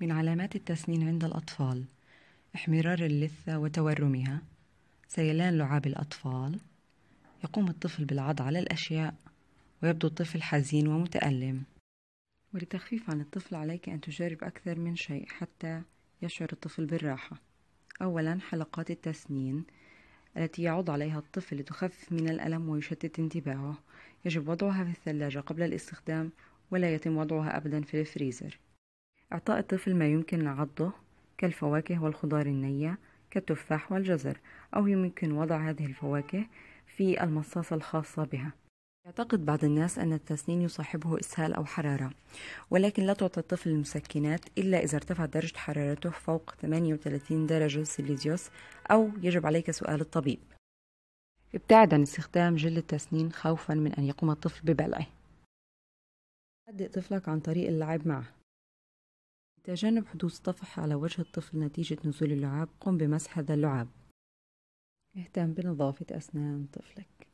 من علامات التسنين عند الأطفال احمرار اللثة وتورمها سيلان لعاب الأطفال يقوم الطفل بالعض على الأشياء ويبدو الطفل حزين ومتألم ولتخفيف عن الطفل عليك أن تجرب أكثر من شيء حتى يشعر الطفل بالراحة أولا حلقات التسنين التي يعض عليها الطفل لتخفف من الألم ويشتت انتباهه يجب وضعها في الثلاجة قبل الاستخدام ولا يتم وضعها أبدا في الفريزر إعطاء الطفل ما يمكن عضه كالفواكه والخضار النية كالتفاح والجزر أو يمكن وضع هذه الفواكه في المصاصة الخاصة بها يعتقد بعض الناس أن التسنين يصاحبه إسهال أو حرارة ولكن لا تعطى الطفل المسكنات إلا إذا ارتفعت درجة حرارته فوق 38 درجة سيليزيوس أو يجب عليك سؤال الطبيب ابتعد عن استخدام جل التسنين خوفا من أن يقوم الطفل ببلعه هدئ طفلك عن طريق اللعب معه لتجنب حدوث طفح على وجه الطفل نتيجة نزول اللعاب قم بمسح هذا اللعاب اهتم بنظافة أسنان طفلك